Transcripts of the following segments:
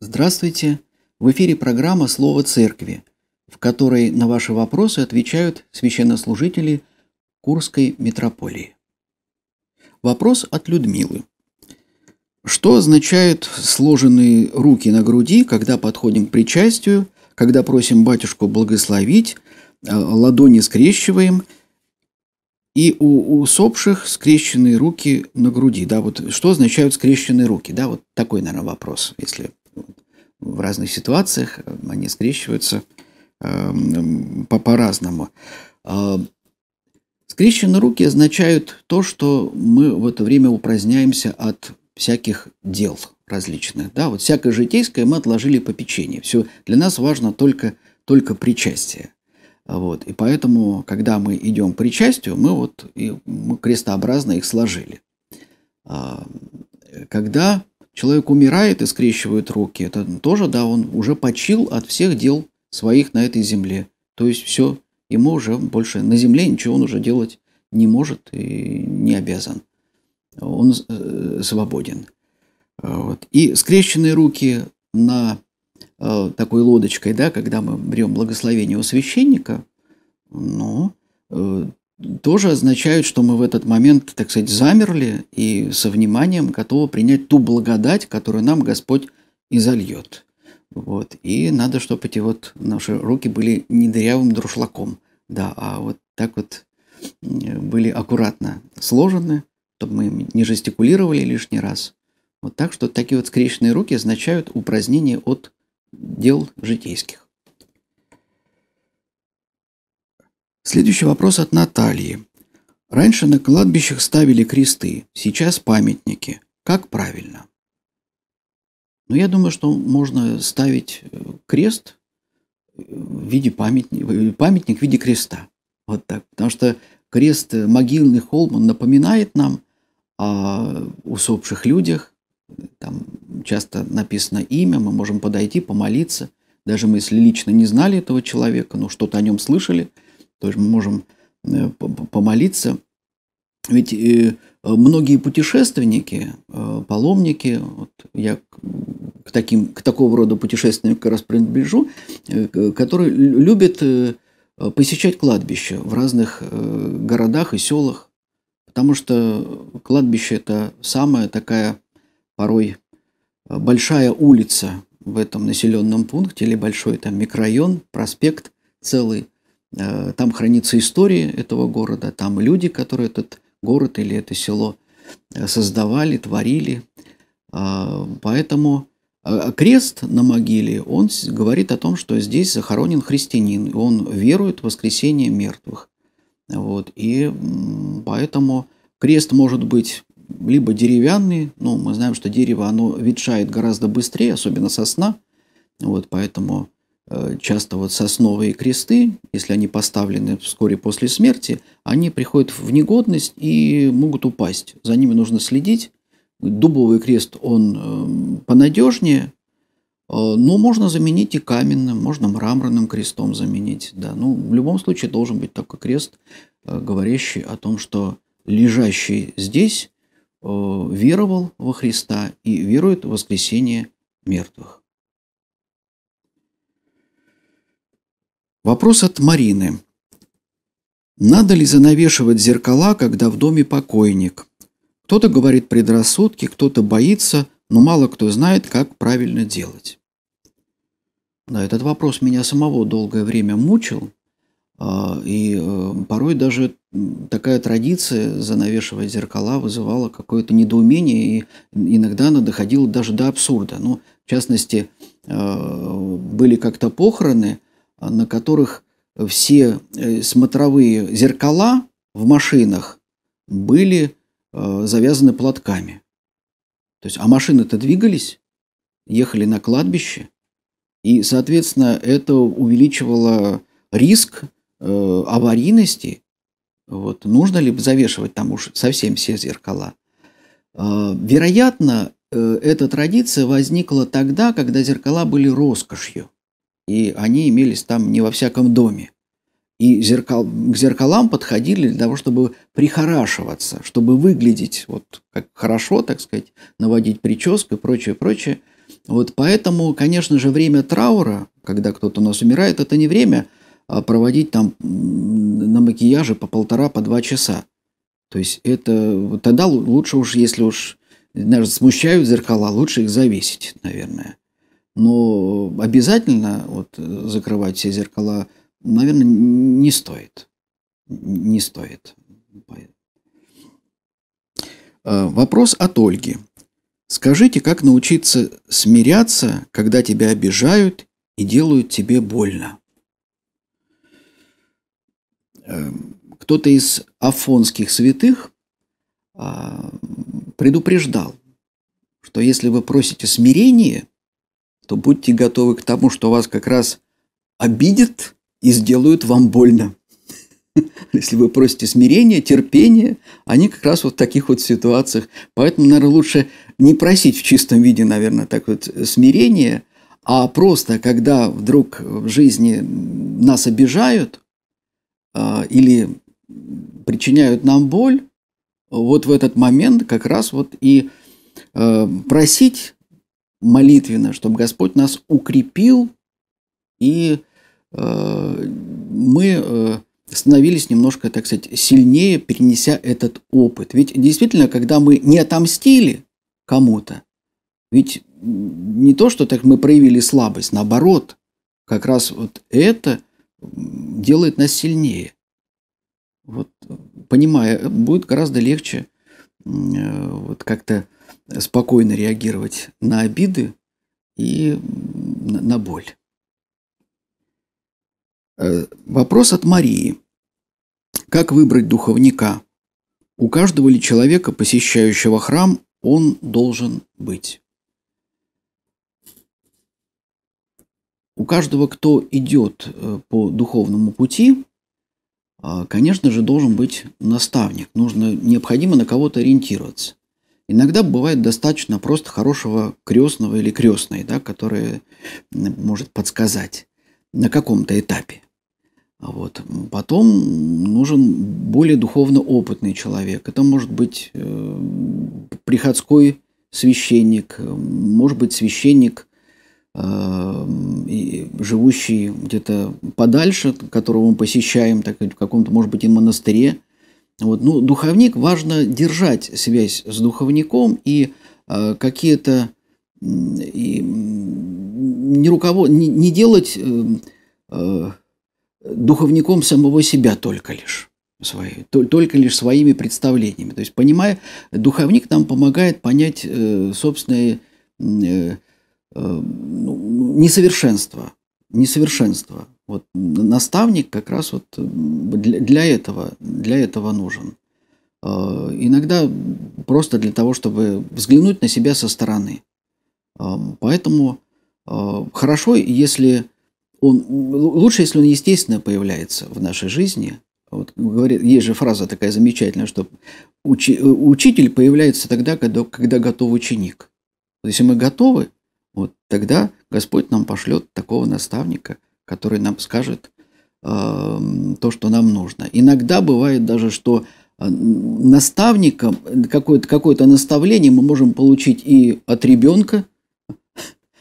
Здравствуйте! В эфире программа «Слово Церкви», в которой на ваши вопросы отвечают священнослужители Курской митрополии. Вопрос от Людмилы. Что означают сложенные руки на груди, когда подходим к причастию, когда просим батюшку благословить, э, ладони скрещиваем – и у усопших скрещенные руки на груди. Да, вот что означают скрещенные руки? Да, вот такой, наверное, вопрос. Если в разных ситуациях э, они скрещиваются э, по-разному. По а, скрещенные руки означают то, что мы в это время упраздняемся от всяких дел различных. Да, вот всякое житейское мы отложили по печенье. Все для нас важно только, только причастие. Вот. И поэтому, когда мы идем к причастию, мы вот и мы крестообразно их сложили. А, когда человек умирает и скрещивает руки, это тоже, да, он уже почил от всех дел своих на этой земле. То есть все, ему уже больше на земле ничего он уже делать не может и не обязан. Он э, свободен. А, вот. И скрещенные руки на Э, такой лодочкой, да, когда мы берем благословение у священника, но ну, э, тоже означает, что мы в этот момент, так сказать, замерли и со вниманием готовы принять ту благодать, которую нам Господь и зальет. Вот. И надо, чтобы эти вот наши руки были не дырявым друшлаком, да, а вот так вот э, были аккуратно сложены, чтобы мы не жестикулировали лишний раз. Вот так что такие вот скрещенные руки означают упразднение от дел житейских. Следующий вопрос от Натальи. Раньше на кладбищах ставили кресты, сейчас памятники. Как правильно? Ну, я думаю, что можно ставить э, крест э, в виде памятника, э, памятник в виде креста. Вот так. Потому что крест, могильный холм, он напоминает нам о усопших людях, там, часто написано имя, мы можем подойти, помолиться. Даже мы, если лично не знали этого человека, но что-то о нем слышали, то есть мы можем э, помолиться. Ведь э, многие путешественники, э, паломники, вот я к, таким, к такого рода путешественникам как раз принадлежу, которые любят посещать кладбище в разных городах и селах, потому что кладбище – это самая такая порой большая улица в этом населенном пункте или большой там микрорайон, проспект целый. Э, там хранится история этого города, там люди, которые этот город или это село э, создавали, творили. А, поэтому а, а крест на могиле, он говорит о том, что здесь захоронен христианин, и он верует в воскресение мертвых. Вот. И поэтому крест может быть либо деревянные, ну, мы знаем, что дерево, оно ветшает гораздо быстрее, особенно сосна, вот, поэтому э, часто вот сосновые кресты, если они поставлены вскоре после смерти, они приходят в негодность и могут упасть. За ними нужно следить. Дубовый крест, он э, понадежнее, э, но можно заменить и каменным, можно мраморным крестом заменить. Да. Ну, в любом случае должен быть такой крест, говорящий о том, что лежащий здесь Э, веровал во Христа и верует в воскресение мертвых. Вопрос от Марины. Надо ли занавешивать зеркала, когда в доме покойник? Кто-то говорит предрассудки, кто-то боится, но мало кто знает, как правильно делать. Да, этот вопрос меня самого долгое время мучил, а, и э, порой даже такая традиция, занавешивая зеркала, вызывала какое-то недоумение, и иногда она доходила даже до абсурда. Ну, в частности, э, были как-то похороны, а, на которых все э, смотровые зеркала в машинах были э, завязаны платками. То есть, а машины-то двигались, ехали на кладбище, и, соответственно, это увеличивало риск аварийности – вот. Нужно ли завешивать там уж совсем все зеркала? А, вероятно, э, эта традиция возникла тогда, когда зеркала были роскошью, и они имелись там не во всяком доме. И зеркал, к зеркалам подходили для того, чтобы прихорашиваться, чтобы выглядеть вот как хорошо, так сказать, наводить прическу и прочее, прочее. Вот поэтому, конечно же, время траура, когда кто-то у нас умирает, это не время – а, проводить там на макияже по полтора, по два часа. То есть это тогда лучше уж, если уж даже смущают зеркала, лучше их завесить, наверное. Но обязательно вот, э, закрывать все зеркала, наверное, не стоит. Не стоит. А, вопрос от Ольги. Скажите, как научиться смиряться, когда тебя обижают и делают тебе больно? Эм, кто-то из афонских святых а, предупреждал, что если вы просите смирения, то будьте готовы к тому, что вас как раз обидят и сделают вам больно. Если вы просите смирения, терпения, они как раз вот в таких вот ситуациях. Поэтому, наверное, лучше не просить в чистом виде, наверное, так вот э, смирения, а просто, когда вдруг в жизни нас обижают, а, или причиняют нам боль, вот в этот момент как раз вот и а, просить молитвенно, чтобы Господь нас укрепил, и а, мы становились немножко, так сказать, сильнее, перенеся этот опыт. Ведь действительно, когда мы не отомстили кому-то, ведь не то, что так мы проявили слабость, наоборот, как раз вот это – делает нас сильнее. Вот понимая, будет гораздо легче э, вот как-то спокойно реагировать на обиды и на боль. Э, вопрос от Марии. Как выбрать духовника? У каждого ли человека, посещающего храм, он должен быть? У каждого, кто идет э, по духовному пути, а, конечно же, должен быть наставник. Нужно, необходимо на кого-то ориентироваться. Иногда бывает достаточно просто хорошего крестного или крестной, да, который может подсказать на каком-то этапе. А вот. Потом нужен более духовно опытный человек. Это может быть э, приходской священник, э, может быть священник – Эм, и живущий где-то подальше, которого мы посещаем, так в каком-то, может быть, и монастыре. Вот. Ну, духовник, важно держать связь с духовником и э, какие-то и не, руковод... не, не делать э, э, духовником самого себя только лишь свои, только лишь своими представлениями. То есть, понимая, духовник нам помогает понять э, собственные э, э несовершенство. Несовершенство. Вот наставник как раз вот э, для, для этого, для этого нужен. Э, иногда просто для того, чтобы взглянуть на себя со стороны. Э, поэтому хорошо, если он, лучше, если он естественно появляется в нашей жизни. Вот говорит, есть же фраза такая замечательная, что учи, учитель появляется тогда, когда, когда готов ученик. Если мы готовы, вот тогда Господь нам пошлет такого наставника, который нам скажет э, то, что нам нужно. Иногда бывает даже, что э, наставником, какое-то какое наставление мы можем получить и от ребенка,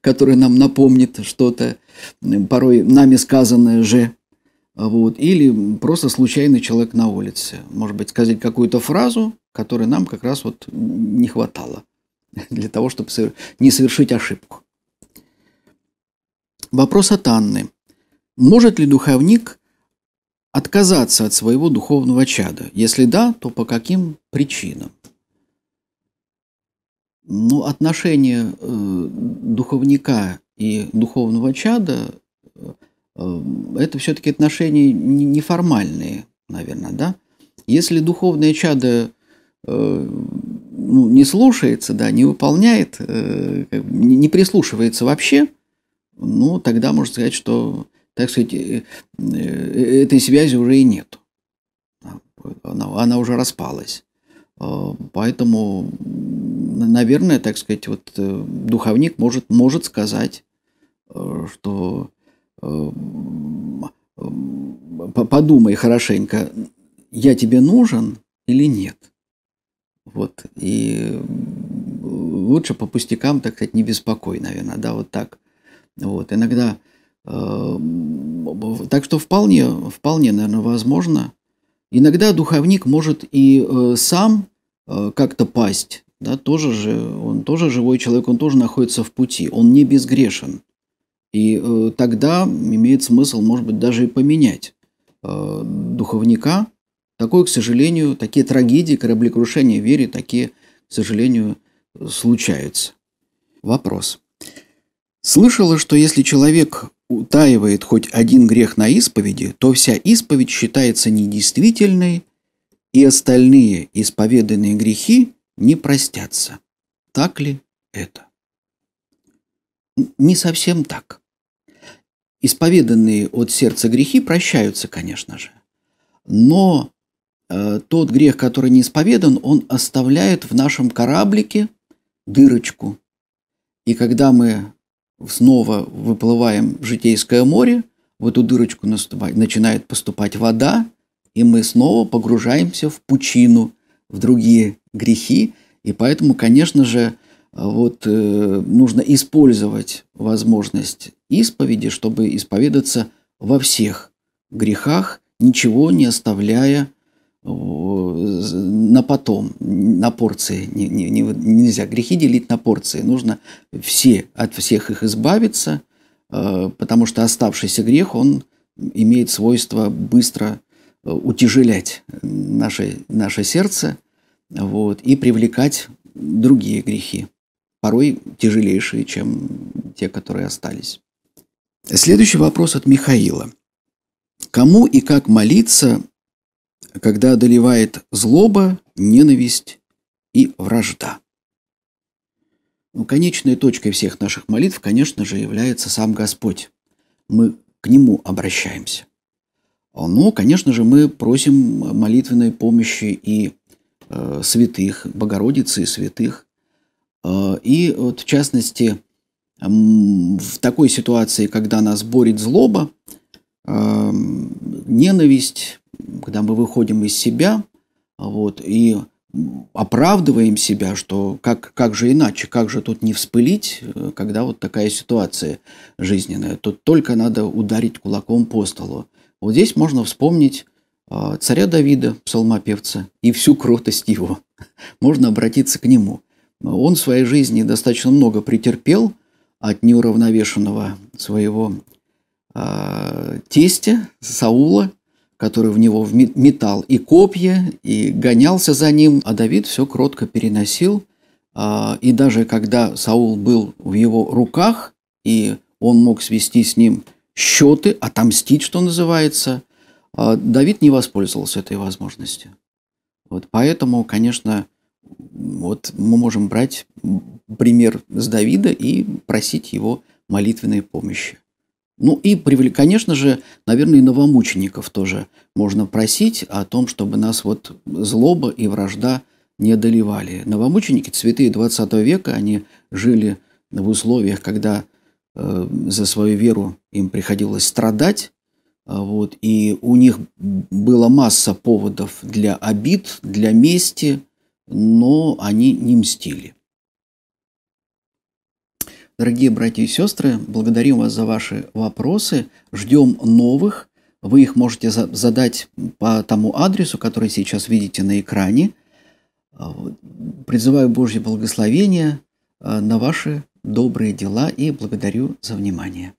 который нам напомнит что-то, порой нами сказанное же, вот, или просто случайный человек на улице. Может быть, сказать какую-то фразу, которой нам как раз вот не хватало для того, чтобы не совершить ошибку. Вопрос от Анны. Может ли духовник отказаться от своего духовного чада? Если да, то по каким причинам? Ну, отношение э, духовника и духовного чада э, это все-таки отношения неформальные, наверное, да? Если духовное чадо э, ну, не слушается, да, не выполняет, э, не прислушивается вообще, ну, тогда можно сказать, что, так сказать, э, э, этой связи уже и нет. Она, она уже распалась. Э, поэтому, наверное, так сказать, вот э, духовник может, может сказать, э, что подумай хорошенько, я тебе нужен или нет – вот. И лучше по пустякам, так сказать, не беспокой, наверное, да, вот так. Вот. Иногда э, так что вполне, вполне, наверное, возможно. Иногда духовник может и э, сам э, как-то пасть, да, тоже же, он тоже живой человек, он тоже находится в пути, он не безгрешен. И тогда имеет смысл, может быть, даже и поменять духовника, Такое, к сожалению, такие трагедии, кораблекрушения в вере, такие, к сожалению, случаются. Вопрос. Слышала, что если человек утаивает хоть один грех на исповеди, то вся исповедь считается недействительной, и остальные исповеданные грехи не простятся. Так ли это? Не совсем так. Исповеданные от сердца грехи прощаются, конечно же. Но Э, тот грех, который не исповедан, он оставляет в нашем кораблике дырочку. И когда мы снова выплываем в житейское море, в эту дырочку наступает, начинает поступать вода, и мы снова погружаемся в пучину, в другие грехи. И поэтому, конечно же, вот, э, нужно использовать возможность исповеди, чтобы исповедаться во всех грехах, ничего не оставляя на потом, на порции не, не, не, нельзя. Грехи делить на порции. Нужно все, от всех их избавиться, э, потому что оставшийся грех, он имеет свойство быстро э, утяжелять наше, наше сердце вот, и привлекать другие грехи, порой тяжелейшие, чем те, которые остались. Следующий вопрос от Михаила. Кому и как молиться когда одолевает злоба, ненависть и вражда. Но ну, конечной точкой всех наших молитв, конечно же, является сам Господь. Мы к Нему обращаемся. Но, конечно же, мы просим молитвенной помощи и э, святых, Богородицы и святых. Э, и вот, в частности, э, в такой ситуации, когда нас борет злоба, э, ненависть, когда мы выходим из себя, вот, и оправдываем себя, что как, как же иначе, как же тут не вспылить, э, когда вот такая ситуация жизненная. Тут только надо ударить кулаком по столу. Вот здесь можно вспомнить а, царя Давида, псалмопевца, и всю кротость его. Можно обратиться к нему. Он в своей жизни достаточно много претерпел от неуравновешенного своего а, тестя Саула – который в него метал и копья, и гонялся за ним, а Давид все кротко переносил. А, и даже когда Саул был в его руках, и он мог свести с ним счеты, отомстить, что называется, а, Давид не воспользовался этой возможностью. Вот поэтому, конечно, вот мы можем брать пример с Давида и просить его молитвенной помощи. Ну и, конечно же, наверное, и новомучеников тоже можно просить о том, чтобы нас вот злоба и вражда не одолевали. Новомученики, святые 20 века, они жили в условиях, когда э, за свою веру им приходилось страдать, а вот, и у них была масса поводов для обид, для мести, но они не мстили. Дорогие братья и сестры, благодарим вас за ваши вопросы. Ждем новых. Вы их можете задать по тому адресу, который сейчас видите на экране. А, призываю Божье благословение а, на ваши добрые дела и благодарю за внимание.